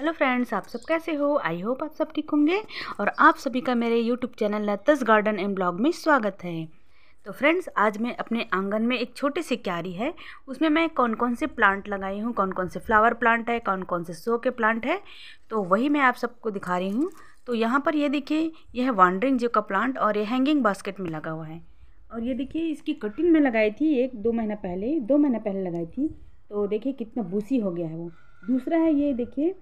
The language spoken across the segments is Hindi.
हेलो फ्रेंड्स आप सब कैसे हो आई होप आप सब ठीक होंगे और आप सभी का मेरे YouTube channel Lata's garden and blog में स्वागत है तो फ्रेंड्स आज मैं अपने आंगन में एक छोटी सी क्यारी है उसमें मैं कौन कौन से प्लांट लगाई हूँ कौन कौन से फ्लावर प्लांट है कौन कौन से सो के प्लांट है तो वही मैं आप सबको दिखा रही हूँ तो यहाँ पर ये देखिए यह है वांडरिंग जो का प्लांट और ये हैंगिंग बास्केट में लगा हुआ है और ये देखिए इसकी कटिंग में लगाई थी एक दो महीना पहले दो महीना पहले लगाई थी तो देखिए कितना बूसी हो गया है वो दूसरा है ये देखिए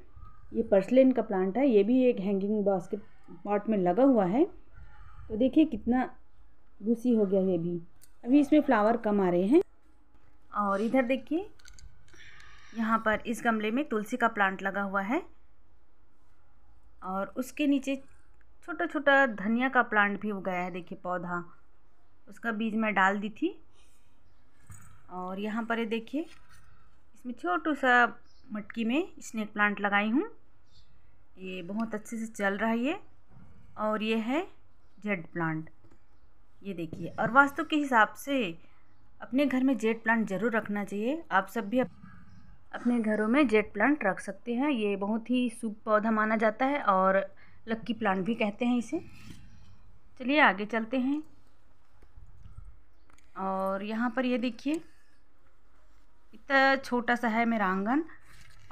ये पर्सलिन का प्लांट है ये भी एक हैंगिंग बास्केट पॉट में लगा हुआ है तो देखिए कितना गुसी हो गया ये भी अभी इसमें फ्लावर कम आ रहे हैं और इधर देखिए यहाँ पर इस गमले में तुलसी का प्लांट लगा हुआ है और उसके नीचे छोटा छोटा धनिया का प्लांट भी उगाया है देखिए पौधा उसका बीज मैं डाल दी थी और यहाँ पर देखिए इसमें छोटू सा मटकी में स्नेक प्लांट लगाई हूँ ये बहुत अच्छे से चल रहा है ये और ये है जेड प्लांट ये देखिए और वास्तु के हिसाब से अपने घर में जेड प्लांट ज़रूर रखना चाहिए आप सब भी अपने घरों में जेड प्लांट रख सकते हैं ये बहुत ही शुभ पौधा माना जाता है और लक्की प्लांट भी कहते हैं इसे चलिए आगे चलते हैं और यहाँ पर ये देखिए इतना छोटा सा है मेरा आंगन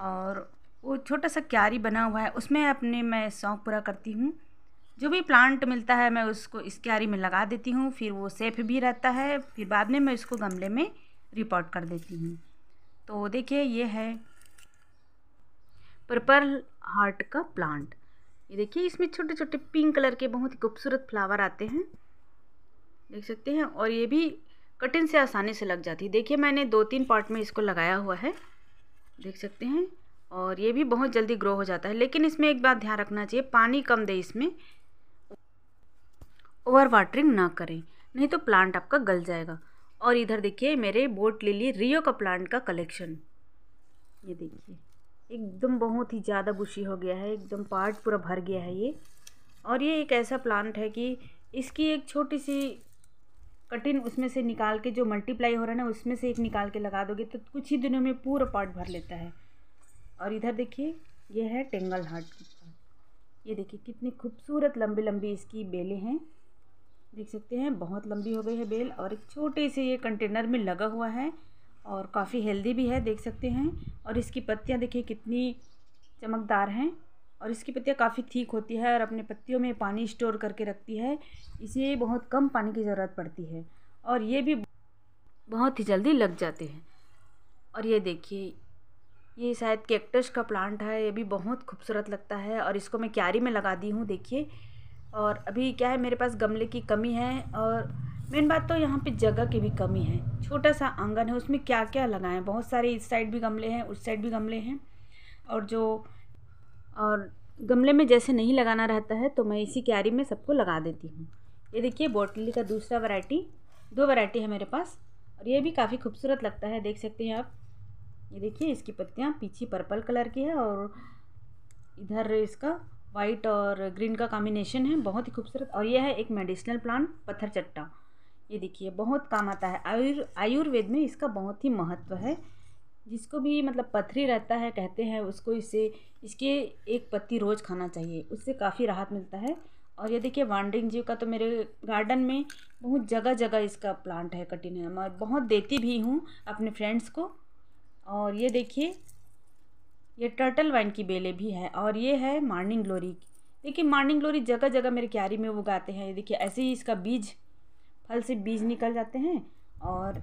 और वो छोटा सा क्यारी बना हुआ है उसमें अपने मैं शौक़ पूरा करती हूँ जो भी प्लांट मिलता है मैं उसको इस क्यारी में लगा देती हूँ फिर वो सेफ भी रहता है फिर बाद में मैं उसको गमले में रिपोर्ट कर देती हूँ तो देखिए ये है पर्पल हार्ट का प्लांट ये देखिए इसमें छोटे छोटे पिंक कलर के बहुत ही खूबसूरत फ्लावर आते हैं देख सकते हैं और ये भी कटिंग से आसानी से लग जाती है देखिए मैंने दो तीन पार्ट में इसको लगाया हुआ है देख सकते हैं और ये भी बहुत जल्दी ग्रो हो जाता है लेकिन इसमें एक बात ध्यान रखना चाहिए पानी कम दें इसमें ओवर वाटरिंग ना करें नहीं तो प्लांट आपका गल जाएगा और इधर देखिए मेरे बोट लिली रियो का प्लांट का कलेक्शन ये देखिए एकदम बहुत ही ज़्यादा बुशी हो गया है एकदम पार्ट पूरा भर गया है ये और ये एक ऐसा प्लांट है कि इसकी एक छोटी सी कठिन उसमें से निकाल के जो मल्टीप्लाई हो रहा है ना उसमें से एक निकाल के लगा दोगे तो कुछ ही दिनों में पूरा पार्ट भर लेता है और इधर देखिए ये है टेंगल हार्ट की ये देखिए कितनी खूबसूरत लंबी लंबी इसकी बेलें हैं देख सकते हैं बहुत लंबी हो गई है बेल और एक छोटे से ये कंटेनर में लगा हुआ है और काफ़ी हेल्दी भी है देख सकते हैं और इसकी पत्तियाँ देखिए कितनी चमकदार हैं और इसकी पत्तियाँ काफ़ी ठीक होती है और अपने पत्तियों में पानी स्टोर करके रखती है इसे बहुत कम पानी की ज़रूरत पड़ती है और ये भी बहुत ही जल्दी लग जाते हैं और ये देखिए ये शायद कैक्टस का प्लांट है ये भी बहुत खूबसूरत लगता है और इसको मैं क्यारी में लगा दी हूँ देखिए और अभी क्या है मेरे पास गमले की कमी है और मेन बात तो यहाँ पे जगह की भी कमी है छोटा सा आंगन है उसमें क्या क्या लगाएं बहुत सारे इस साइड भी गमले हैं उस साइड भी गमले हैं और जो और गमले में जैसे नहीं लगाना रहता है तो मैं इसी क्यारी में सबको लगा देती हूँ ये देखिए बोटली का दूसरा वैरायटी दो वैरायटी है मेरे पास और ये भी काफ़ी खूबसूरत लगता है देख सकते हैं आप ये देखिए इसकी पत्तियाँ पीछे पर्पल कलर की है और इधर इसका वाइट और ग्रीन का कॉम्बिनेशन है बहुत ही खूबसूरत और यह है एक मेडिसिनल प्लांट पत्थर चट्टा ये देखिए बहुत काम आता है आयुर आयुर्वेद में इसका बहुत ही महत्व है जिसको भी मतलब पथरी रहता है कहते हैं उसको इसे इसके एक पत्ती रोज़ खाना चाहिए उससे काफ़ी राहत मिलता है और ये देखिए वांडरिंग जीव का तो मेरे गार्डन में बहुत जगह जगह इसका प्लांट है कटिन है मैं बहुत देती भी हूँ अपने फ्रेंड्स को और ये देखिए ये टर्टल वाइन की बेले भी है और ये है मार्निंग ग्लोरी देखिए मार्निंग ग्लोरी जगह जगह मेरे क्यारी में उगाते हैं ये देखिए ऐसे ही इसका बीज फल से बीज निकल जाते हैं और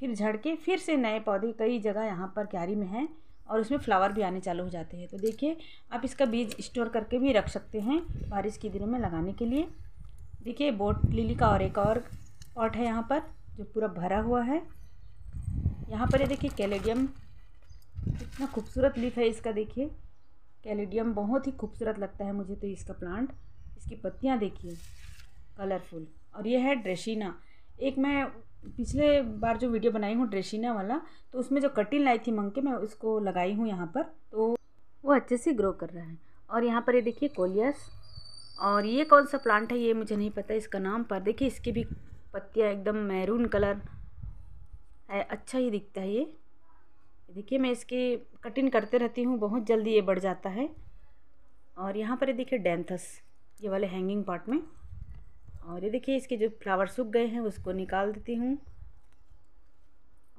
फिर झड़ के फिर से नए पौधे कई जगह यहाँ पर क्यारी में हैं और उसमें फ्लावर भी आने चालू हो जाते हैं तो देखिए आप इसका बीज स्टोर करके भी रख सकते हैं बारिश के दिनों में लगाने के लिए देखिए बोट लिली का और एक और पॉट है यहाँ पर जो पूरा भरा हुआ है यहाँ पर ये देखिए कैलेडियम इतना खूबसूरत लीफ है इसका देखिए कैलेडियम बहुत ही खूबसूरत लगता है मुझे तो इसका प्लांट इसकी पत्तियाँ देखिए कलरफुल और ये है ड्रेसिना एक मैं पिछले बार जो वीडियो बनाई हूँ ड्रेसिना वाला तो उसमें जो कटिंग लाई थी मंग के मैं उसको लगाई हूँ यहाँ पर तो वो अच्छे से ग्रो कर रहा है और यहाँ पर ये देखिए कोलियस और ये कौन सा प्लांट है ये मुझे नहीं पता इसका नाम पर देखिए इसके भी पत्तियाँ एकदम मैरून कलर है अच्छा ही दिखता है ये देखिए मैं इसकी कटिंग करते रहती हूँ बहुत जल्दी ये बढ़ जाता है और यहाँ पर ये देखिए डेंथस ये वाले हैंगिंग पार्ट में और ये देखिए इसके जो फ्लावर सूख गए हैं उसको निकाल देती हूँ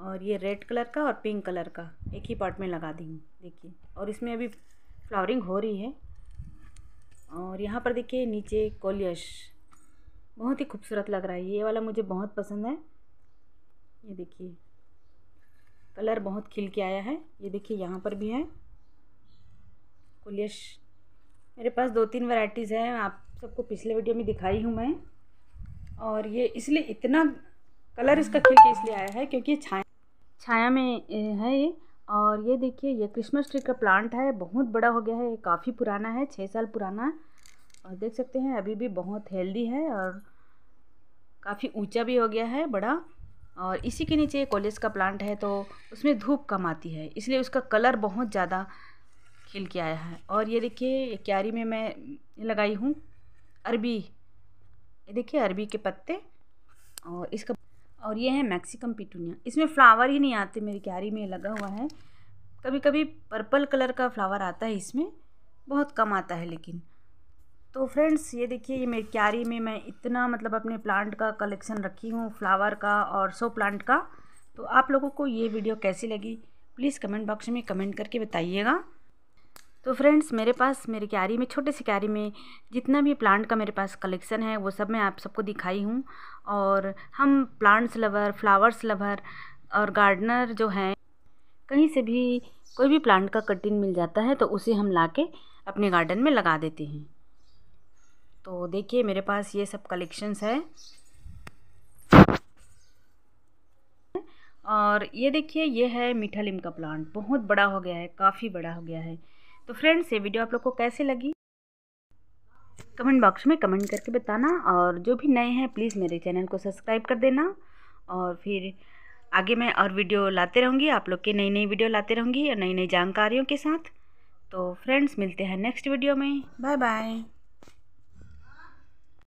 और ये रेड कलर का और पिंक कलर का एक ही पॉट में लगा दी हूँ देखिए और इसमें अभी फ्लावरिंग हो रही है और यहाँ पर देखिए नीचे कोलियश बहुत ही खूबसूरत लग रहा है ये वाला मुझे बहुत पसंद है ये देखिए कलर बहुत खिल के आया है ये देखिए यहाँ पर भी है कोलियश मेरे पास दो तीन वैराइटीज़ हैं आप सबको पिछले वीडियो में दिखाई हूँ मैं और ये इसलिए इतना कलर इसका खिल के इसलिए आया है क्योंकि छाया छाया में है ये और ये देखिए ये क्रिसमस ट्री का प्लांट है बहुत बड़ा हो गया है ये काफ़ी पुराना है छः साल पुराना और देख सकते हैं अभी भी बहुत हेल्दी है और काफ़ी ऊंचा भी हो गया है बड़ा और इसी के नीचे कॉलेज का प्लांट है तो उसमें धूप कम आती है इसलिए उसका कलर बहुत ज़्यादा खिल के आया है और ये देखिए क्यारी में मैं लगाई हूँ अरबी ये देखिए अरबी के पत्ते और इसका और ये है मैक्सिकम पिटूनिया इसमें फ्लावर ही नहीं आते मेरी क्यारी में लगा हुआ है कभी कभी पर्पल कलर का फ्लावर आता है इसमें बहुत कम आता है लेकिन तो फ्रेंड्स ये देखिए ये मेरी क्यारी में मैं इतना मतलब अपने प्लांट का कलेक्शन रखी हूँ फ्लावर का और सो प्लांट का तो आप लोगों को ये वीडियो कैसी लगी प्लीज़ कमेंट बॉक्स में कमेंट करके बताइएगा तो फ्रेंड्स मेरे पास मेरे क्यारी में छोटे से क्यारी में जितना भी प्लांट का मेरे पास कलेक्शन है वो सब मैं आप सबको दिखाई हूँ और हम प्लांट्स लवर फ्लावर्स लवर और गार्डनर जो हैं कहीं से भी कोई भी प्लांट का कटिंग मिल जाता है तो उसे हम ला के अपने गार्डन में लगा देते हैं तो देखिए मेरे पास ये सब कलेक्शंस है और ये देखिए ये है मीठा लिम का प्लांट बहुत बड़ा हो गया है काफ़ी बड़ा हो गया है तो फ्रेंड्स ये वीडियो आप लोग को कैसे लगी कमेंट बॉक्स में कमेंट करके बताना और जो भी नए हैं प्लीज़ मेरे चैनल को सब्सक्राइब कर देना और फिर आगे मैं और वीडियो लाते रहूँगी आप लोग के नई नई वीडियो लाते रहूँगी और नई नई जानकारियों के साथ तो फ्रेंड्स मिलते हैं नेक्स्ट वीडियो में बाय बाय